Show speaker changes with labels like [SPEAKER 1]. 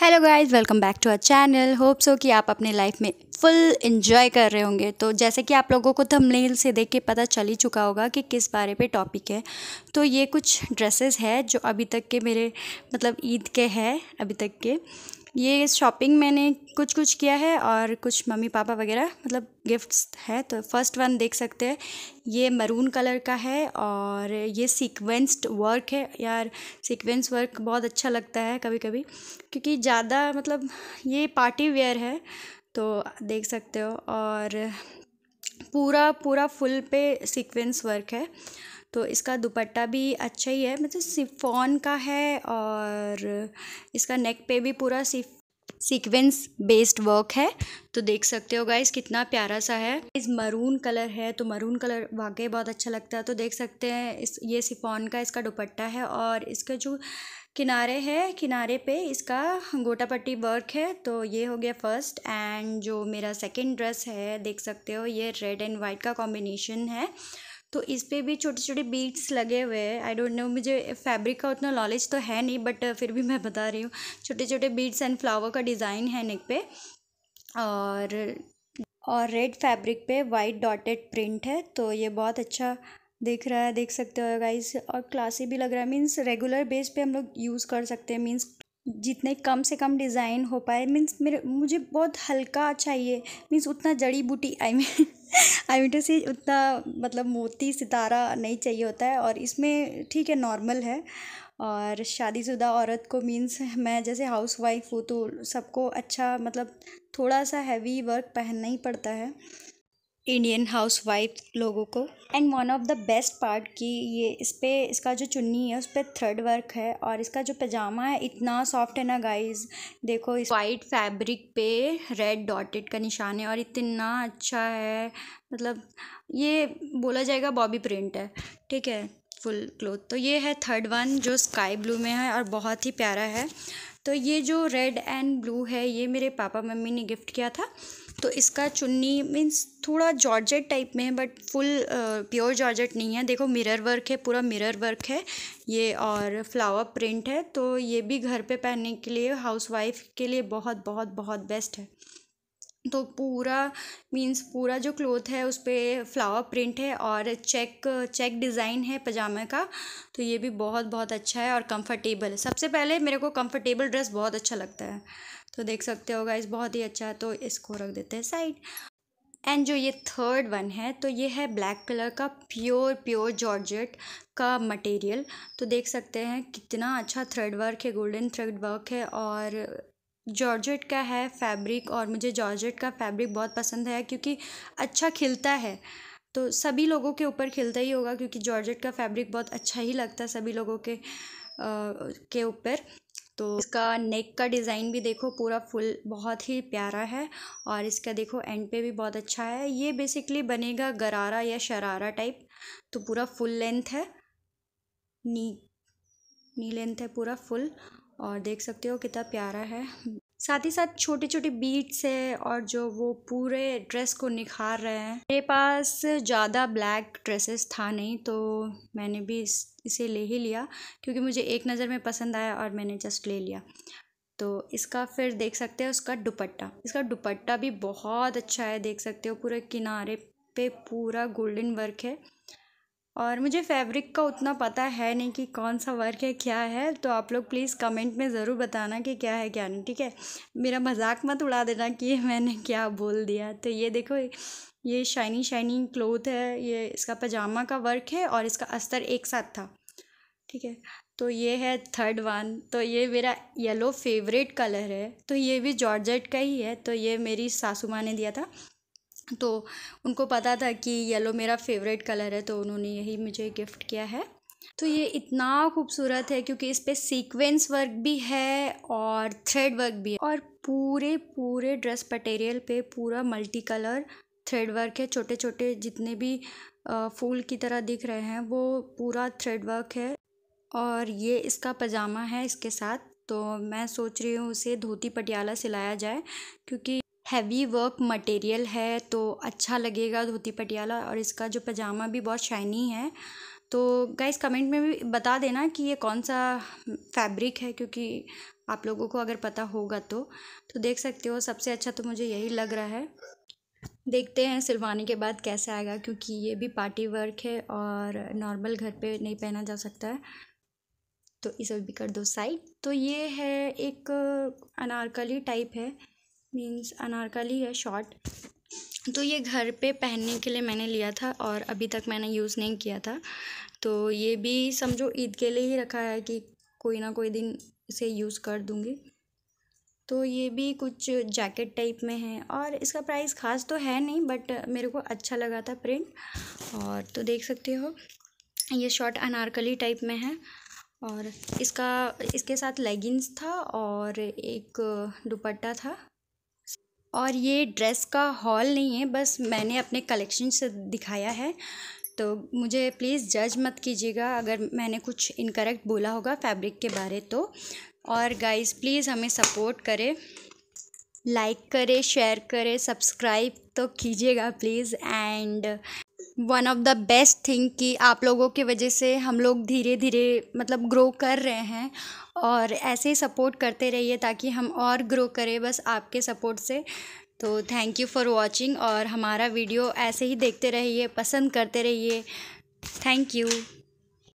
[SPEAKER 1] hello guys welcome back to our channel hope so कि आप अपने लाइफ में फुल इन्जॉय कर रहे होंगे तो जैसे कि आप लोगों को थंबनेल से देख के पता चल ही चुका होगा कि किस बारे पे टॉपिक है तो ये कुछ ड्रेसेस है जो अभी तक के मेरे मतलब ईद के हैं अभी तक के ये शॉपिंग मैंने कुछ कुछ किया है और कुछ मम्मी पापा वगैरह मतलब गिफ्ट्स है तो फर्स्ट वन देख सकते हैं ये मरून कलर का है और ये सीक्वेंस्ड वर्क है यार सीक्वेंस वर्क बहुत अच्छा लगता है कभी कभी क्योंकि ज़्यादा मतलब ये पार्टी वेयर है तो देख सकते हो और पूरा पूरा फुल पे सीक्वेंस वर्क है तो इसका दुपट्टा भी अच्छा ही है मतलब सिफोन का है और इसका नेक पे भी पूरा सिफ सीक्वेंस बेस्ड वर्क है तो देख सकते हो गाइज कितना प्यारा सा है इस मरून कलर है तो मरून कलर वाकई बहुत अच्छा लगता है तो देख सकते हैं इस ये सिफोन का इसका दुपट्टा है और इसका जो किनारे है किनारे पे इसका गोटा पट्टी वर्क है तो ये हो गया फर्स्ट एंड जो मेरा सेकंड ड्रेस है देख सकते हो ये रेड एंड वाइट का कॉम्बिनेशन है तो इस पर भी छोटे छोटे बीट्स लगे हुए हैं आई डोंट नो मुझे फैब्रिक का उतना नॉलेज तो है नहीं बट फिर भी मैं बता रही हूँ छोटे छोटे बीट्स एंड फ्लावर का डिज़ाइन है नेक पे और और रेड फैब्रिक पे वाइट डॉटेड प्रिंट है तो ये बहुत अच्छा देख रहा है देख सकते हो गाइस और क्लासी भी लग रहा है मीन्स रेगुलर बेस पे हम लोग यूज़ कर सकते हैं मीन्स जितने कम से कम डिज़ाइन हो पाए मीन्स मेरे मुझे बहुत हल्का चाहिए मीन्स उतना जड़ी बूटी आई मीन आई मीटर से उतना मतलब मोती सितारा नहीं चाहिए होता है और इसमें ठीक है नॉर्मल है और शादीशुदा औरत को मीन्स मैं जैसे हाउस वाइफ हूँ तो सबको अच्छा मतलब थोड़ा सा हैवी वर्क पहनना ही पड़ता है इंडियन हाउस वाइफ लोगों को and one of the best part कि ये इस पर इसका जो चुन्नी है उस पर थ्रेड वर्क है और इसका जो पजामा है इतना सॉफ्ट है ना गाइस देखो इस वाइट फैब्रिक पे रेड डॉटेड का निशान है और इतना अच्छा है मतलब ये बोला जाएगा बॉबी प्रिंट है ठीक है फुल क्लोथ तो ये है थर्ड वन जो स्काई ब्लू में है और बहुत ही प्यारा है तो ये जो रेड एंड ब्लू है ये मेरे पापा मम्मी ने गिफ्ट किया था तो इसका चुन्नी मीन्स थोड़ा जॉर्जेट टाइप में है बट फुल प्योर जॉर्जेट नहीं है देखो मिरर वर्क है पूरा मिरर वर्क है ये और फ्लावर प्रिंट है तो ये भी घर पे पहनने के लिए हाउसवाइफ के लिए बहुत बहुत बहुत बेस्ट है तो पूरा मीन्स पूरा जो क्लोथ है उस पर फ्लावर प्रिंट है और चेक चेक डिज़ाइन है पजामे का तो ये भी बहुत बहुत अच्छा है और कंफर्टेबल है सबसे पहले मेरे को कंफर्टेबल ड्रेस बहुत अच्छा लगता है तो देख सकते हो गाइस बहुत ही अच्छा है तो इसको रख देते हैं साइड एंड जो ये थर्ड वन है तो ये है ब्लैक कलर का प्योर प्योर जॉर्जेट का मटेरियल तो देख सकते हैं कितना अच्छा थ्रेड वर्क है गोल्डन थ्रेड वर्क है और जॉर्जेट का है फैब्रिक और मुझे जॉर्जेट का फैब्रिक बहुत पसंद है क्योंकि अच्छा खिलता है तो सभी लोगों के ऊपर खिलता ही होगा क्योंकि जॉर्जेट का फैब्रिक बहुत अच्छा ही लगता है सभी लोगों के आ, के ऊपर तो इसका नेक का डिज़ाइन भी देखो पूरा फुल बहुत ही प्यारा है और इसका देखो एंड पे भी बहुत अच्छा है ये बेसिकली बनेगा गरारा या शरारा टाइप तो पूरा फुल लेंथ है नी नी लेंथ है पूरा फुल और देख सकते हो कितना प्यारा है साथ ही साथ छोटे छोटे बीट्स है और जो वो पूरे ड्रेस को निखार रहे हैं मेरे पास ज़्यादा ब्लैक ड्रेसेस था नहीं तो मैंने भी इसे ले ही लिया क्योंकि मुझे एक नज़र में पसंद आया और मैंने जस्ट ले लिया तो इसका फिर देख सकते हो उसका दुपट्टा इसका दुपट्टा भी बहुत अच्छा है देख सकते हो पूरे किनारे पे पूरा गोल्डन वर्क है और मुझे फैब्रिक का उतना पता है नहीं कि कौन सा वर्क है क्या है तो आप लोग प्लीज़ कमेंट में ज़रूर बताना कि क्या है क्या नहीं ठीक है मेरा मजाक मत उड़ा देना कि मैंने क्या बोल दिया तो ये देखो ये शाइनी शाइनी क्लोथ है ये इसका पजामा का वर्क है और इसका अस्तर एक साथ था ठीक है तो ये है थर्ड वन तो ये मेरा येलो फेवरेट कलर है तो ये भी जॉर्जेट का ही है तो ये मेरी सासू माँ ने दिया था तो उनको पता था कि येलो मेरा फेवरेट कलर है तो उन्होंने यही मुझे गिफ्ट किया है तो ये इतना खूबसूरत है क्योंकि इस पर सीक्वेंस वर्क भी है और थ्रेड वर्क भी है और पूरे पूरे ड्रेस मटेरियल पे पूरा मल्टी कलर थ्रेड वर्क है छोटे छोटे जितने भी फूल की तरह दिख रहे हैं वो पूरा थ्रेड वर्क है और ये इसका पजामा है इसके साथ तो मैं सोच रही हूँ उसे धोती पटियाला सिलाया जाए क्योंकि हैवी वर्क मटेरियल है तो अच्छा लगेगा धोती पटियाला और इसका जो पजामा भी बहुत शाइनी है तो गाइस कमेंट में भी बता देना कि ये कौन सा फैब्रिक है क्योंकि आप लोगों को अगर पता होगा तो तो देख सकते हो सबसे अच्छा तो मुझे यही लग रहा है देखते हैं सिलवाने के बाद कैसे आएगा क्योंकि ये भी पार्टी वर्क है और नॉर्मल घर पे नहीं पहना जा सकता है तो इसे भी कर दो साइड तो ये है एक अनारकली टाइप है मीन्स अनारकली है शॉर्ट तो ये घर पे पहनने के लिए मैंने लिया था और अभी तक मैंने यूज़ नहीं किया था तो ये भी समझो ईद के लिए ही रखा है कि कोई ना कोई दिन इसे यूज़ कर दूँगी तो ये भी कुछ जैकेट टाइप में है और इसका प्राइस ख़ास तो है नहीं बट मेरे को अच्छा लगा था प्रिंट और तो देख सकते हो ये शॉर्ट अनारकली टाइप में है और इसका इसके साथ लेगिंग्स था और एक दुपट्टा था और ये ड्रेस का हॉल नहीं है बस मैंने अपने कलेक्शन से दिखाया है तो मुझे प्लीज़ जज मत कीजिएगा अगर मैंने कुछ इनकरेक्ट बोला होगा फैब्रिक के बारे तो और गाइस प्लीज़ हमें सपोर्ट करें लाइक करें शेयर करें सब्सक्राइब तो कीजिएगा please and one of the best thing कि आप लोगों के वजह से हम लोग धीरे धीरे मतलब ग्रो कर रहे हैं और ऐसे ही सपोर्ट करते रहिए ताकि हम और ग्रो करें बस आपके सपोर्ट से तो थैंक यू फॉर वॉचिंग और हमारा वीडियो ऐसे ही देखते रहिए पसंद करते रहिए थैंक यू